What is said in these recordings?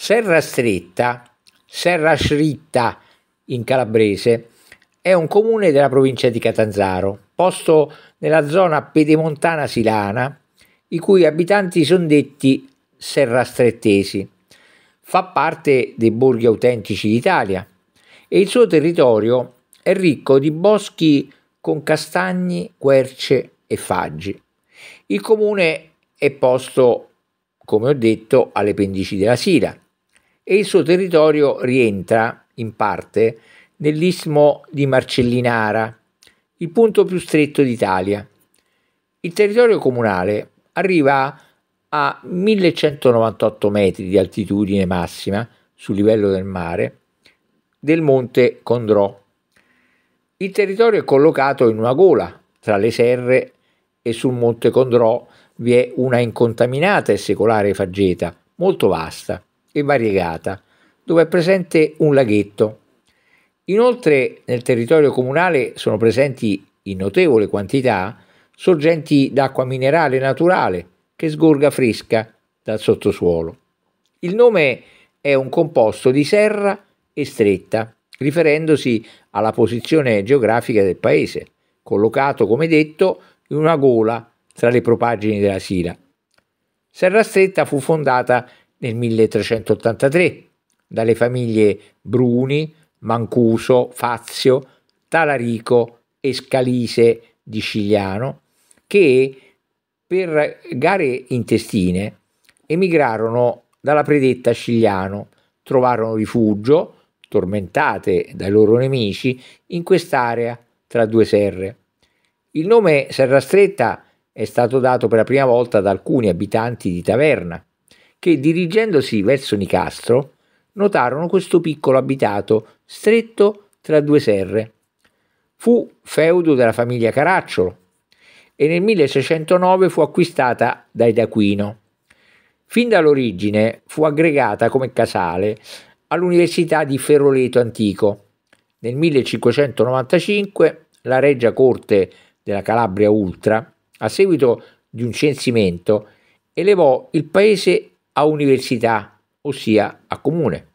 Serra Stretta, Serra Scritta in calabrese, è un comune della provincia di Catanzaro, posto nella zona pedemontana silana, i cui abitanti sono detti serrastrettesi. Fa parte dei borghi autentici d'Italia e il suo territorio è ricco di boschi con castagni, querce e faggi. Il comune è posto, come ho detto, alle pendici della Sila e il suo territorio rientra in parte nell'istmo di Marcellinara, il punto più stretto d'Italia. Il territorio comunale arriva a 1198 metri di altitudine massima sul livello del mare del monte Condrò. Il territorio è collocato in una gola tra le serre e sul monte Condrò vi è una incontaminata e secolare faggeta molto vasta e variegata, dove è presente un laghetto. Inoltre nel territorio comunale sono presenti in notevole quantità sorgenti d'acqua minerale naturale che sgorga fresca dal sottosuolo. Il nome è un composto di serra e stretta, riferendosi alla posizione geografica del paese, collocato, come detto, in una gola tra le propaggini della Sila. Serra Stretta fu fondata nel 1383 dalle famiglie Bruni, Mancuso, Fazio, Talarico e Scalise di Cigliano, che per gare intestine emigrarono dalla predetta Cigliano, trovarono rifugio, tormentate dai loro nemici, in quest'area tra due serre. Il nome Serra Stretta è stato dato per la prima volta da alcuni abitanti di Taverna, che dirigendosi verso Nicastro notarono questo piccolo abitato stretto tra due serre. Fu feudo della famiglia Caracciolo e nel 1609 fu acquistata dai D'Aquino. Fin dall'origine fu aggregata come casale all'Università di Ferroleto Antico. Nel 1595 la Regia Corte della Calabria Ultra, a seguito di un censimento, elevò il paese a università, ossia a comune.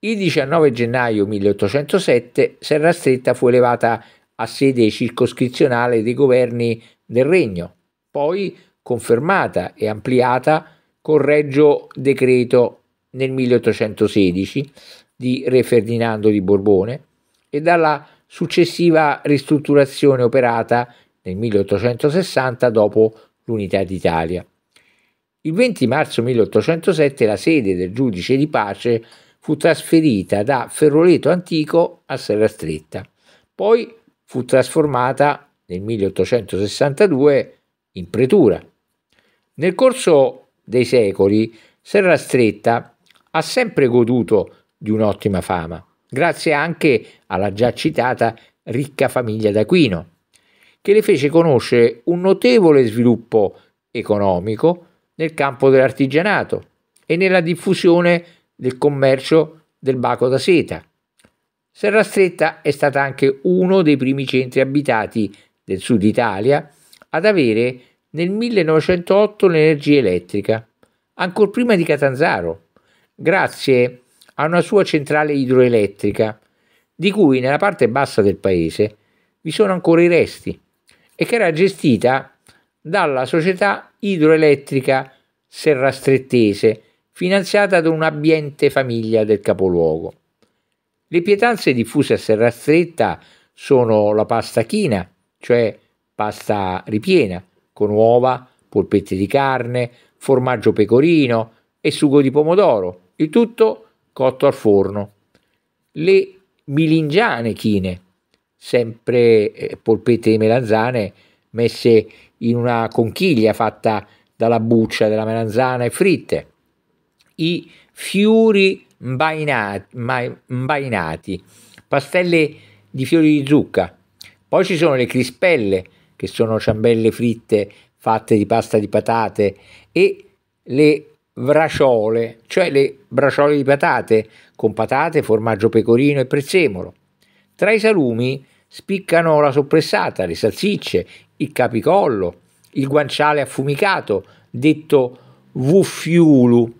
Il 19 gennaio 1807 Serra Stretta fu elevata a sede circoscrizionale dei governi del regno, poi confermata e ampliata con Reggio Decreto nel 1816 di Re Ferdinando di Borbone e dalla successiva ristrutturazione operata nel 1860 dopo l'unità d'Italia. Il 20 marzo 1807 la sede del giudice di pace fu trasferita da Ferroleto Antico a Serra Stretta, poi fu trasformata nel 1862 in pretura. Nel corso dei secoli Serra Stretta ha sempre goduto di un'ottima fama, grazie anche alla già citata ricca famiglia d'Aquino, che le fece conoscere un notevole sviluppo economico, nel campo dell'artigianato e nella diffusione del commercio del baco da seta. Serra Stretta è stata anche uno dei primi centri abitati del sud Italia ad avere nel 1908 l'energia elettrica, ancor prima di Catanzaro, grazie a una sua centrale idroelettrica, di cui nella parte bassa del paese vi sono ancora i resti e che era gestita dalla società idroelettrica serrastrettese, finanziata da un'abbiente famiglia del capoluogo. Le pietanze diffuse a Serrastretta sono la pasta china, cioè pasta ripiena, con uova, polpette di carne, formaggio pecorino e sugo di pomodoro, il tutto cotto al forno. Le milingiane chine, sempre eh, polpette di melanzane messe in una conchiglia fatta dalla buccia della melanzana e fritte, i fiori mbainati, mbainati, pastelle di fiori di zucca. Poi ci sono le crispelle, che sono ciambelle fritte fatte di pasta di patate, e le braciole, cioè le braciole di patate con patate, formaggio pecorino e prezzemolo. Tra i salumi spiccano la soppressata, le salsicce, il capicollo, il guanciale affumicato, detto wuffiulu.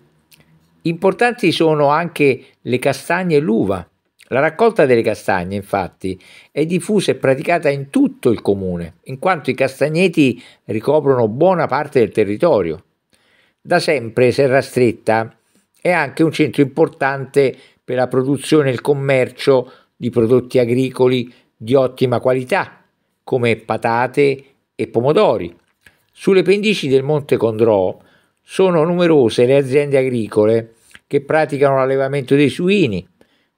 Importanti sono anche le castagne e l'uva. La raccolta delle castagne, infatti, è diffusa e praticata in tutto il comune, in quanto i castagneti ricoprono buona parte del territorio. Da sempre Serra Stretta è anche un centro importante per la produzione e il commercio di prodotti agricoli di ottima qualità, come patate e pomodori. Sulle pendici del Monte Condrò sono numerose le aziende agricole che praticano l'allevamento dei suini,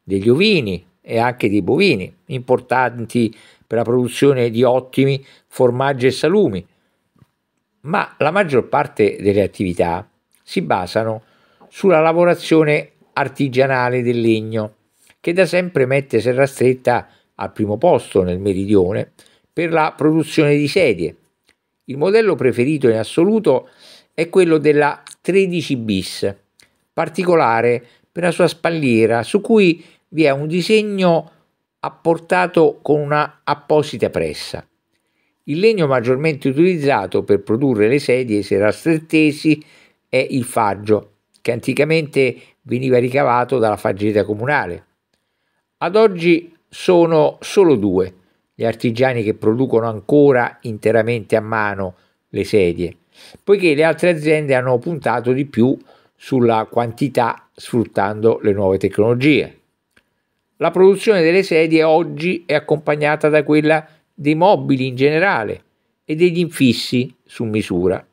degli ovini e anche dei bovini, importanti per la produzione di ottimi formaggi e salumi. Ma la maggior parte delle attività si basano sulla lavorazione artigianale del legno, che da sempre mette Serra Stretta al primo posto nel meridione, per la produzione di sedie. Il modello preferito in assoluto è quello della 13 bis, particolare per la sua spalliera su cui vi è un disegno apportato con una apposita pressa. Il legno maggiormente utilizzato per produrre le sedie serrastettesi è il faggio, che anticamente veniva ricavato dalla faggeta comunale. Ad oggi sono solo due gli artigiani che producono ancora interamente a mano le sedie, poiché le altre aziende hanno puntato di più sulla quantità sfruttando le nuove tecnologie. La produzione delle sedie oggi è accompagnata da quella dei mobili in generale e degli infissi su misura.